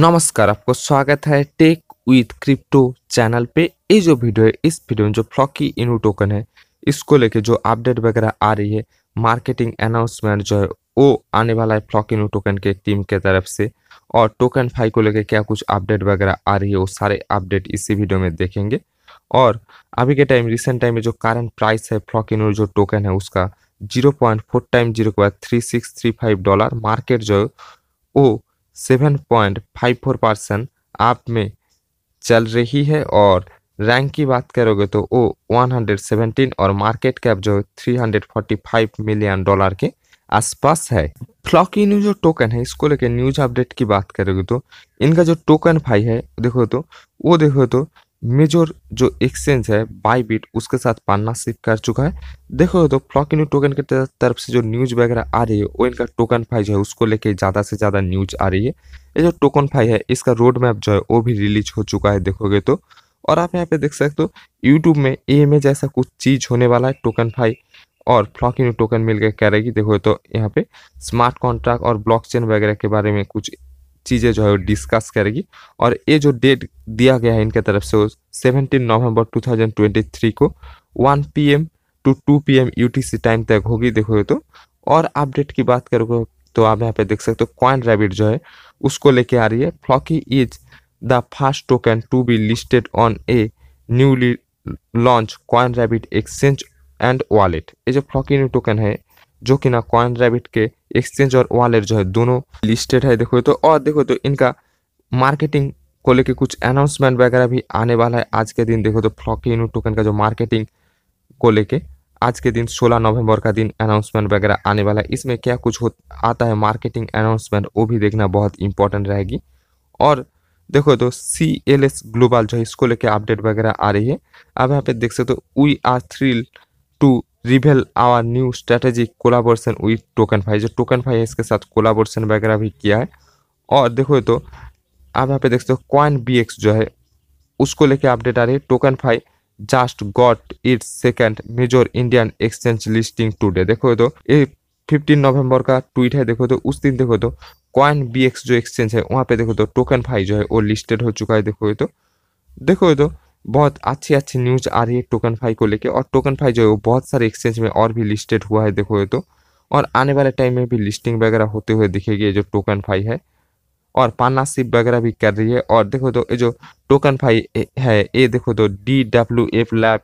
नमस्कार आपको स्वागत है टेक विथ क्रिप्टो चैनल पे ये जो वीडियो है इस वीडियो में जो फ्लॉकी इनू टोकन है इसको लेके जो अपडेट वगैरह आ रही है मार्केटिंग अनाउंसमेंट जो है वो आने वाला है फ्लॉकी इनू टोकन के टीम के तरफ से और टोकन फाई को लेके क्या कुछ अपडेट वगैरह आ रही है वो सारे अपडेट इसी वीडियो में देखेंगे और अभी के टाइम रिसेंट टाइम में जो करंट प्राइस है फ्लॉकी इनू जो टोकन है उसका zero time zero dollar market जो है वो फोर परसेंट आप में चल रही है और रैंक की बात करोगे तो वो वन हंड्रेड सेवेंटीन और मार्केट कैप जो three hundred forty five million dollar के आसपास है फ्लॉकी न्यूज जो टोकन है इसको लेके न्यूज अपडेट की बात करोगे तो इनका जो टोकन फाई है देखो तो वो देखो तो मेजर जो एक्सचेंज है बाईबिट उसके साथ पार्टनरशिप कर चुका है देखो तो फ्लॉकिन्यू टोकन के तरफ से जो न्यूज वगैरह आ रही है वो इनका टोकन फाइज है उसको लेके ज़्यादा से ज़्यादा न्यूज आ रही है ये जो टोकन फाइव है इसका रोड मैप जो है वो भी रिलीज हो चुका है देखोगे तो और आप यहाँ पे देख सकते हो यूट्यूब में ए में जैसा कुछ चीज़ होने वाला है टोकन फाइव और फ्लॉकिन्यू टोकन मिलकर करेगी देखो तो यहाँ पे स्मार्ट कॉन्ट्रैक्ट और ब्लॉक वगैरह के बारे में कुछ चीज़ें जो है वो डिस्कस करेगी और ये जो डेट दिया गया है इनके तरफ से वो सेवनटीन ट्वेंटी थ्री को one P M to two P M U T C time तक होगी देखोगे तो और अपडेट की बात करोगे तो आप यहाँ पे देख सकते हो क्वाइन रैबिट जो है उसको लेके आ रही है Floki is the first token to be listed on a newly launch Coin Rabbit exchange and wallet ये जो फ्लॉकी न्यू टोकन है जो कि ना क्वाइन रैबिट के एक्सचेंज और वॉलेट जो है दोनों लिस्टेड है देखो तो और देखो तो इनका मार्केटिंग को लेके कुछ अनाउंसमेंट वगैरह भी आने वाला है आज के दिन देखो तो फ्लॉक फ्लॉकिनो टोकन का जो मार्केटिंग को लेके आज के दिन 16 नवंबर का दिन अनाउंसमेंट वगैरह आने वाला है इसमें क्या कुछ हो आता है मार्केटिंग अनाउंसमेंट वो भी देखना बहुत इंपॉर्टेंट रहेगी और देखो तो सी एल एस ग्लोबल जो है इसको लेके अपडेट वगैरह आ रही है अब यहाँ पे देख सकते हो we are thrill to reveal our new strategic collaboration with TokenFi जो टोकन फाई इसके साथ कोलाबोरेशन वगैरह भी किया है और देखो तो आप यहाँ पे देख सकते हो कॉइन बी जो है उसको लेके अपडेट आ रही है TokenFi just got it second major Indian exchange listing today देखो तो ये फिफ्टीन नवंबर का ट्वीट है देखो तो उस दिन देखो तो कॉइन बी जो एक्सचेंज है वहाँ पे देखो तो टोकन फाई जो है वो लिस्टेड हो चुका है देखो तो देखो तो बहुत अच्छी अच्छी न्यूज आ रही है टोकन फाई को लेके और टोकन फाई जो है वो बहुत सारे एक्सचेंज में और भी लिस्टेड हुआ है देखो ये तो और आने वाले टाइम में भी लिस्टिंग वगैरह होते हुए दिखेगी जो टोकन फाई है और पार्टनरशिप वगैरह भी कर रही है और देखो तो ये जो टोकन फाई है ये देखो तो डी डब्ल्यू एफ लैब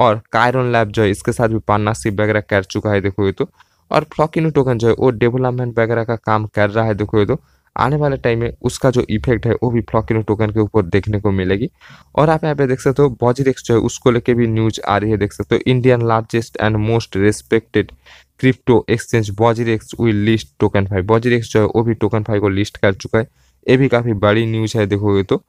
और कायरन लैब जो है इसके साथ भी पार्टनरशिप वगैरह कर चुका है देखो ये तो और फ्लॉकिनो टोकन जो है वो डेवलपमेंट वगैरह का काम कर रहा है देखो ये तो आने वाले टाइम में उसका जो इफेक्ट है वो भी फ्लॉकिनो टोकन के ऊपर देखने को मिलेगी और आप यहाँ पे देख सकते हो बॉजीडेक्स जो है उसको लेके भी न्यूज आ रही है देख सकते हो Indian largest and most respected crypto exchange बॉजीडेक्स विल लिस्ट टोकन फाइव बॉजीडेक्स जो है वो भी टोकन फाइव को लिस्ट कर चुका है ये भी काफ़ी बड़ी न्यूज है देखोगे तो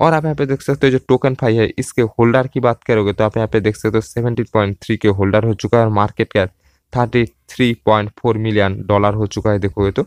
और आप यहाँ पे देख सकते हो जो टोकन फाई है इसके होल्डर की बात करोगे तो आप यहाँ पे देख सकते हो सेवेंटी पॉइंट थ्री के होल्डर हो चुका है और market cap thirty three point four million dollar हो चुका है देखोगे तो